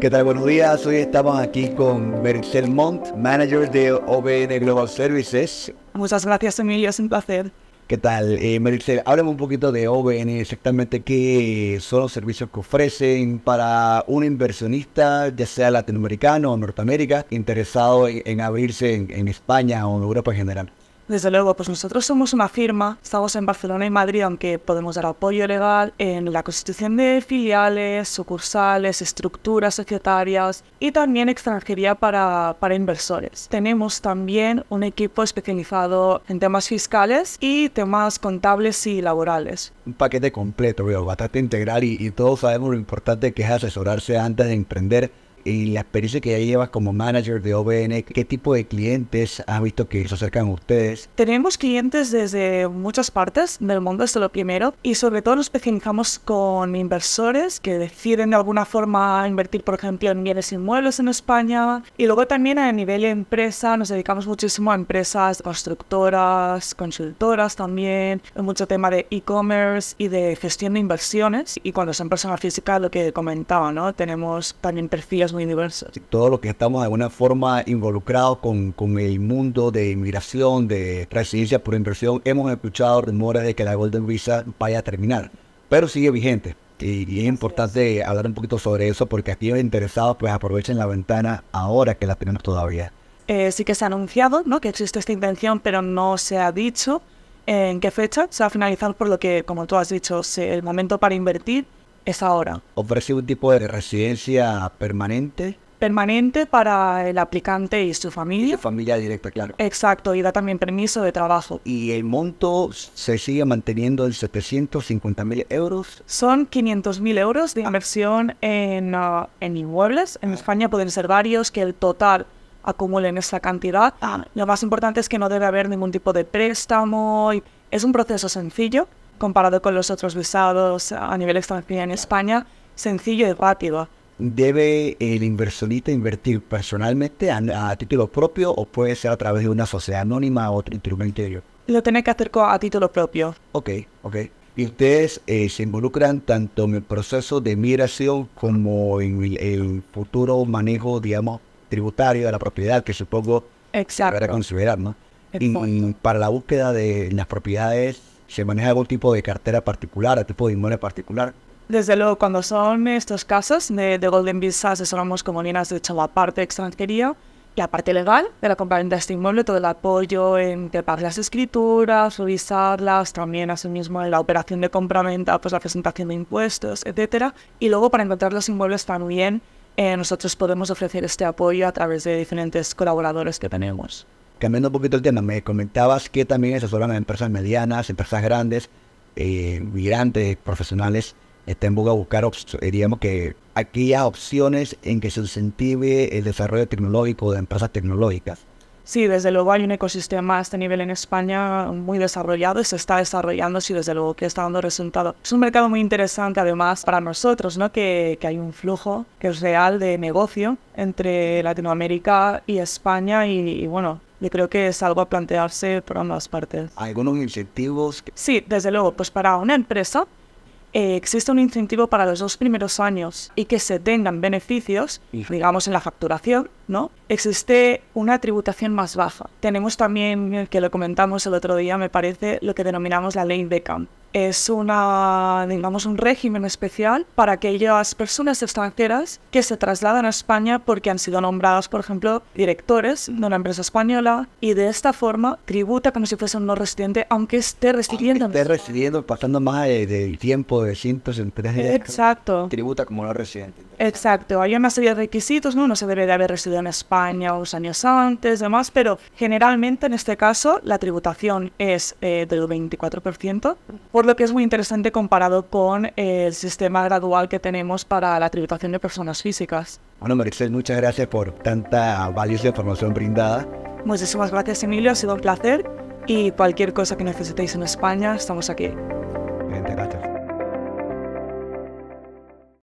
¿Qué tal? Buenos días. Hoy estamos aquí con Mercel Montt, manager de OBN Global Services. Muchas gracias, Emilio. Es un placer. ¿Qué tal? Eh, háblame un poquito de OBN, exactamente qué son los servicios que ofrecen para un inversionista, ya sea latinoamericano o norteamérica, interesado en, abrirse en, en España o en Europa en general. Desde luego, pues nosotros somos una firma, estamos en Barcelona y Madrid, aunque podemos dar apoyo legal en la constitución de filiales, sucursales, estructuras secretarias y también extranjería para, para inversores. Tenemos también un equipo especializado en temas fiscales y temas contables y laborales. Un paquete completo, bastante integral y todos sabemos lo importante que es asesorarse antes de emprender y la experiencia que ya llevas como manager de OBN, ¿qué tipo de clientes has visto que se acercan a ustedes? Tenemos clientes desde muchas partes del mundo, esto es lo primero, y sobre todo nos especializamos con inversores que deciden de alguna forma invertir, por ejemplo, en bienes inmuebles en España, y luego también a nivel de empresa nos dedicamos muchísimo a empresas constructoras, consultoras también, mucho tema de e-commerce y de gestión de inversiones, y cuando son personas físicas, lo que comentaba, ¿no? Tenemos también perfiles Universal. Todo lo que estamos de alguna forma involucrados con, con el mundo de inmigración, de residencia por inversión, hemos escuchado rumores de que la Golden Visa vaya a terminar, pero sigue vigente. Y, es importante hablar un poquito sobre eso porque aquellos interesados pues aprovechen la ventana ahora que la tenemos todavía. Eh, sí que se ha anunciado ¿no? que existe esta intención, pero no se ha dicho en qué fecha se va a finalizar, por lo que, como tú has dicho, es el momento para invertir es ahora. ¿Ofrece un tipo de residencia permanente? Permanente para el aplicante y su familia. su familia directa, claro. Exacto, y da también permiso de trabajo. ¿Y el monto se sigue manteniendo en 750.000 mil euros? Son 500.000 mil euros de ah. inversión ah, en, inmuebles. En ah. España pueden ser varios, que el total acumulen esa cantidad. Lo más importante es que no debe haber ningún tipo de préstamo. Es un proceso sencillo comparado con los otros visados a nivel extranjero en España, sencillo y rápido. ¿Debe el inversionista invertir personalmente a, título propio o puede ser a través de una sociedad anónima o otro instrumento interior? Lo tiene que hacer a título propio. Ok, ok. ¿Y ustedes eh, se involucran tanto en el proceso de migración como en el, futuro manejo, digamos, tributario de la propiedad, que supongo que considerar, ¿no? Y, para la búsqueda de las propiedades se maneja algún tipo de cartera particular, tipo de inmueble particular. Desde luego, cuando son estos casas de, Golden Visa, asesoramos como líneas de hecho, la parte extranjería, y parte legal de la compraventa de este inmueble, todo el apoyo en preparar las escrituras, revisarlas, también asimismo en la operación de compraventa, pues la presentación de impuestos, etcétera. Y luego para encontrar los inmuebles también, eh, nosotros podemos ofrecer este apoyo a través de diferentes colaboradores que tenemos cambiando un poquito el tema, me comentabas que también esas a empresas medianas, empresas grandes, eh, migrantes, profesionales, está en de buscar, eh, diríamos que aquellas opciones en que se incentive el desarrollo tecnológico de empresas tecnológicas. Sí, desde luego hay un ecosistema a este nivel en España muy desarrollado y se está desarrollando, sí, desde luego que está dando resultado. Es un mercado muy interesante además para nosotros, ¿no? Que, que hay un flujo que es real de negocio entre Latinoamérica y España y, y bueno, yo creo que es algo a plantearse por ambas partes. ¿Algunos incentivos? Sí, desde luego, pues para una empresa eh, existe un incentivo para los dos primeros años y que se tengan beneficios, digamos en la facturación, ¿no? Existe una tributación más baja. Tenemos también, eh, que lo comentamos el otro día, me parece, lo que denominamos la ley Beckham, es una, digamos, un régimen especial para aquellas personas extranjeras que se trasladan a España porque han sido nombradas, por ejemplo, directores de una empresa española y de esta forma tributa como si fuese un no residente, aunque esté residiendo. Aunque esté residiendo, pasando más eh, del de tiempo de 163 Exacto. Tributa como no residente. Exacto, hay una serie de requisitos, ¿no? Uno se debe de haber residido en España unos años antes, demás, pero generalmente en este caso la tributación es eh, del 24%, por lo que es muy interesante comparado con el sistema gradual que tenemos para la tributación de personas físicas. Bueno, Maricel, muchas gracias por tanta valiosa información brindada. Muchísimas gracias, Emilio, ha sido un placer y cualquier cosa que necesitéis en España, estamos aquí.